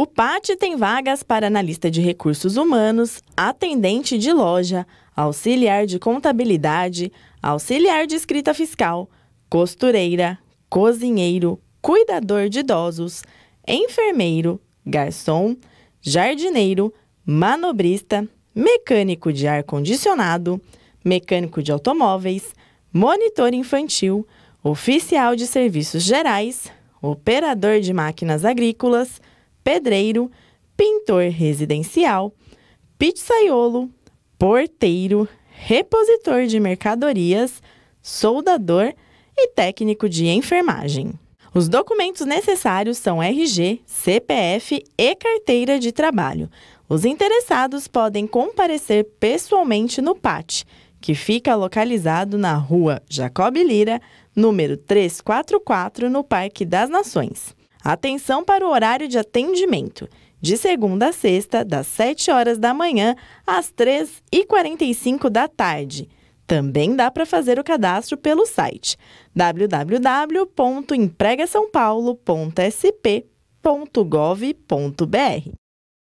O PAT tem vagas para analista de recursos humanos, atendente de loja, auxiliar de contabilidade, auxiliar de escrita fiscal, costureira, cozinheiro, cuidador de idosos, enfermeiro, garçom, jardineiro, manobrista, mecânico de ar-condicionado, mecânico de automóveis, monitor infantil, oficial de serviços gerais, operador de máquinas agrícolas, pedreiro, pintor residencial, pizzaiolo, porteiro, repositor de mercadorias, soldador e técnico de enfermagem. Os documentos necessários são RG, CPF e carteira de trabalho. Os interessados podem comparecer pessoalmente no PAT, que fica localizado na rua Jacob Lira, número 344, no Parque das Nações. Atenção para o horário de atendimento. De segunda a sexta, das 7 horas da manhã às 3h45 da tarde. Também dá para fazer o cadastro pelo site www.empregasaopaulo.sp.gov.br.